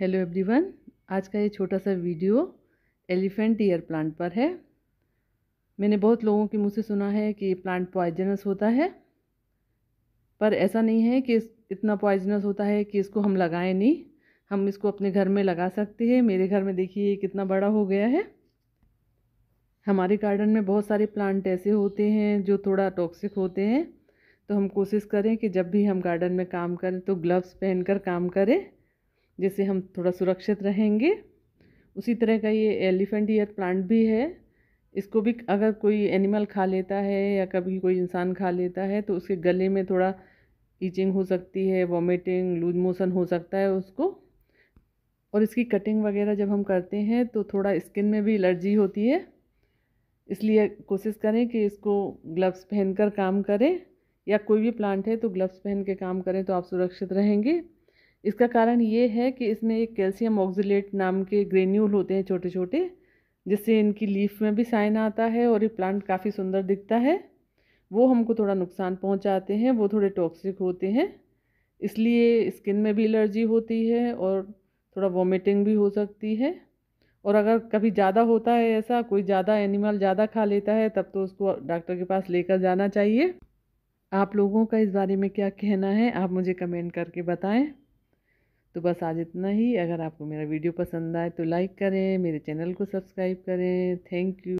hello everyone आज का ये छोटा सा वीडियो एलिफेंट ईयर प्लांट पर है मैंने बहुत लोगों के मुँह से सुना है कि ये प्लांट पॉइजनस होता है पर ऐसा नहीं है कि इतना पॉइजनस होता है कि इसको हम लगाएं नहीं हम इसको अपने घर में लगा सकते हैं मेरे घर में देखिए ये कितना बड़ा हो गया है हमारे गार्डन में बहुत सारे प्लांट ऐसे होते हैं जो थोड़ा टॉक्सिक होते हैं तो हम कोशिश करें कि जब भी हम गार्डन में काम करें तो ग्लव्स पहनकर काम करें जिससे हम थोड़ा सुरक्षित रहेंगे उसी तरह का ये एलिफेंट ईयर प्लांट भी है इसको भी अगर कोई एनिमल खा लेता है या कभी कोई इंसान खा लेता है तो उसके गले में थोड़ा ईचिंग हो सकती है वॉमिटिंग लूज मोशन हो सकता है उसको और इसकी कटिंग वगैरह जब हम करते हैं तो थोड़ा स्किन में भी एलर्जी होती है इसलिए कोशिश करें कि इसको ग्लव्स पहनकर काम करें या कोई भी प्लांट है तो ग्लव्स पहन के काम करें तो आप सुरक्षित रहेंगे इसका कारण ये है कि इसमें एक कैल्शियम ऑक्जिलेट नाम के ग्रेन्यूल होते हैं छोटे छोटे जिससे इनकी लीफ में भी साइन आता है और ये प्लांट काफ़ी सुंदर दिखता है वो हमको थोड़ा नुकसान पहुंचाते हैं वो थोड़े टॉक्सिक होते हैं इसलिए स्किन में भी एलर्जी होती है और थोड़ा वॉमिटिंग भी हो सकती है और अगर कभी ज़्यादा होता है ऐसा कोई ज़्यादा एनिमल ज़्यादा खा लेता है तब तो उसको डॉक्टर के पास लेकर जाना चाहिए आप लोगों का इस बारे में क्या कहना है आप मुझे कमेंट करके बताएं तो बस आज इतना ही अगर आपको मेरा वीडियो पसंद आए तो लाइक करें मेरे चैनल को सब्सक्राइब करें थैंक यू